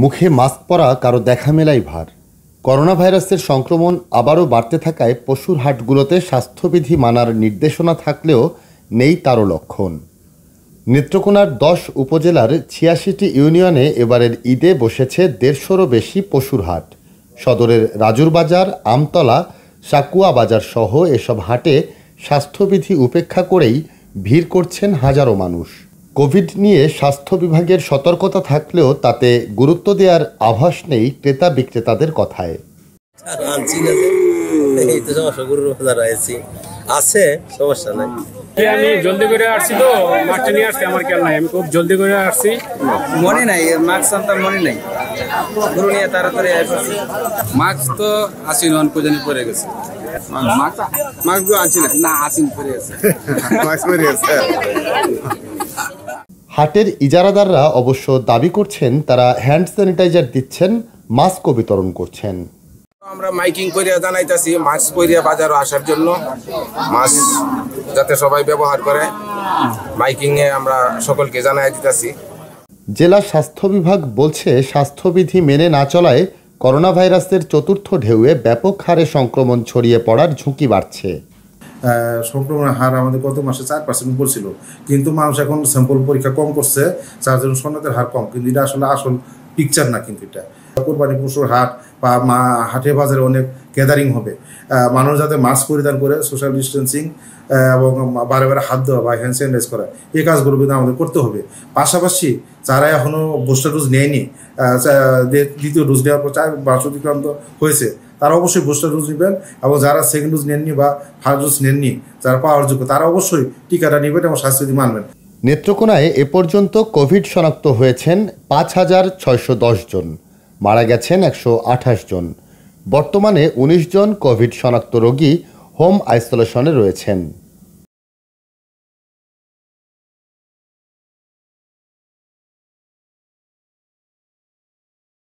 মুখে মাস্ক পরা কারো দেখা মেলাই ভার করোনা ভাইরাসের সংক্রমণ আবারও বাড়তে থাকায় পশুর হাটগুলোতে স্বাস্থ্যবিধি মানার নির্দেশনা থাকলেও নেই তারও লক্ষণ নেত্রকোনার দশ উপজেলার ছিয়াশিটি ইউনিয়নে এবারের ঈদে বসেছে দেড়শোরও বেশি পশুর হাট সদরের রাজুর বাজার আমতলা সাকুয়া বাজার সহ এসব হাটে স্বাস্থ্যবিধি উপেক্ষা করেই ভিড় করছেন হাজারো মানুষ কোভিড নিয়ে স্বাস্থ্য বিভাগের সতর্কতা থাকলেও তাতে গুরুত্ব দেওয়ার আভাস নেই ক্রেতা বিক্রেতাদের কথায় আছে সমস্যা নাই আমি জলদি করে আসছি জলদি করে আসছি মনে মাস্ক মনে তাড়াতাড়ি মাস্ক তো পরে মাস্ক আনছি না পরে আছে মাস্ক হাটের ইজারাদাররা অবশ্য দাবি করছেন তারা হ্যান্ড স্যানিটাইজার দিচ্ছেন মাস্কও বিতরণ করছেন আমরা মাইকিং করিয়া জানাইতেছি মাস্ক করিয়া বাজারও আসার জন্য মাস্ক যাতে সবাই ব্যবহার করে মাইকিংয়ে আমরা সকলকে জানাই দিতেছি জেলা স্বাস্থ্য বিভাগ বলছে স্বাস্থ্যবিধি মেনে না চলায় করোনা ভাইরাসের চতুর্থ ঢেউয়ে ব্যাপক হারে সংক্রমণ ছড়িয়ে পড়ার ঝুঁকি বাড়ছে সংক্রমণের হার আমাদের গত মাসে চার পার্সেন্ট উপর ছিল কিন্তু মানুষ এখন স্যাম্পল পরীক্ষা কম করছে চারজন সন্ন্যতের হার কম কিন্তু এটা আসলে আসল পিকচার না কিন্তু এটা কোরবানি পশুর হাট বা মা হাটে বাজারে অনেক গ্যাদারিং হবে মানুষ যাতে মাস্ক পরিধান করে সোশ্যাল ডিস্টেন্সিং এবং বারে বারে হাত দেওয়া বা হ্যান্ড স্যানিটাইজ করা এই কাজগুলো কিন্তু আমাদের করতে হবে পাশাপাশি যারা এখনও বুস্টার ডোজ নেয়নি দ্বিতীয় ডোজ নেওয়ার পর চার বাস অতিক্রান্ত হয়েছে তারা অবশ্যই বুস্টার ডোজ নেবেন এবং যারা সেকেন্ড ডোজ নেননি বা ফার্স্ট ডোজ নেননি যারা পাওয়ার যোগ্য তারা অবশ্যই টিকাটা নেবেন এবং স্বাস্থ্যবিধি মানবেন নেত্রকোনায় এ পর্যন্ত কোভিড শনাক্ত হয়েছেন পাঁচ হাজার ছয়শো জন মারা গেছেন একশো আঠাশ জন বর্তমানে ১৯ জন কোভিড শনাক্ত রোগী হোম আইসোলেশনে রয়েছেন